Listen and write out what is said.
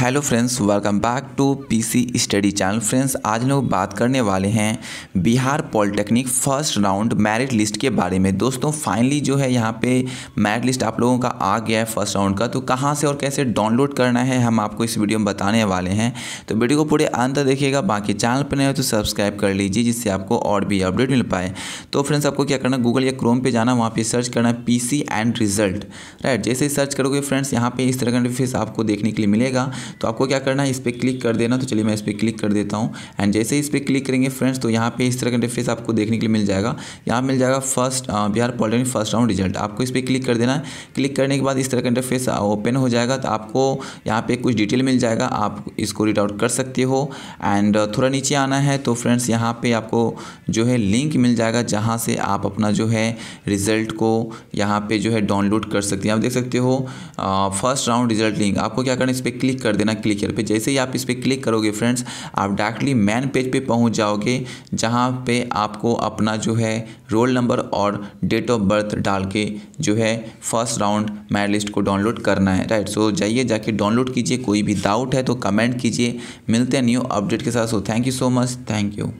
hello friends welcome back to PC study channel friends आज लोग बात करने वाले हैं Bihar polytechnic first round merit list के बारे में दोस्तों फाइनली जो है यहाँ पे मेरिट लिस्ट आप लोगों का आ गया है फर्स्ट राउंड का तो कहाँ से और कैसे डाउनलोड करना है हम आपको इस वीडियो में बताने वाले हैं तो वीडियो को पूरे अंत देखिएगा बाकी चैनल पर नहीं हो तो सब्सक्राइब कर लीजिए जिससे आपको और भी अपडेट मिल पाए तो फ्रेंड्स आपको क्या करना गूगल या क्रोम पर जाना वहाँ पर सर्च करना पी एंड रिजल्ट राइट जैसे सर्च करोगे फ्रेंड्स यहाँ पर इस तरह का फेस आपको देखने के लिए मिलेगा तो आपको क्या करना है इस पर क्लिक कर देना तो चलिए मैं इस पर क्लिक कर देता हूँ एंड जैसे इस पर क्लिक करेंगे फ्रेंड्स तो यहाँ पे इस तरह का इंटरफेस आपको देखने के लिए मिल जाएगा यहाँ मिल जाएगा first Bihar polytechnic first round result आपको इस पर क्लिक कर देना है क्लिक करने के बाद इस तरह का इंटरफेस ओपन uh, हो जाएगा तो आपको यहाँ पे कुछ डिटेल मिल जाएगा आप इसको रीड आउट कर सकते हो एंड uh, थोड़ा नीचे आना है तो फ्रेंड्स यहाँ पे आपको जो है लिंक मिल जाएगा जहाँ से आप अपना जो है रिज़ल्ट को यहाँ पे जो है डाउनलोड कर सकते हैं आप देख सकते हो फर्स्ट राउंड रिजल्ट लिंक आपको क्या करना है इस पर क्लिक कर देना क्लिक पे जैसे ही आप इस पर क्लिक करोगे फ्रेंड्स आप डायरेक्टली मैन पेज पे पहुंच जाओगे जहां पे आपको अपना जो है रोल नंबर और डेट ऑफ बर्थ डाल के जो है फर्स्ट राउंड मैर लिस्ट को डाउनलोड करना है राइट सो जाइए जाके डाउनलोड कीजिए कोई भी डाउट है तो कमेंट कीजिए मिलते हैं न्यू अपडेट के साथ so thank you so much thank you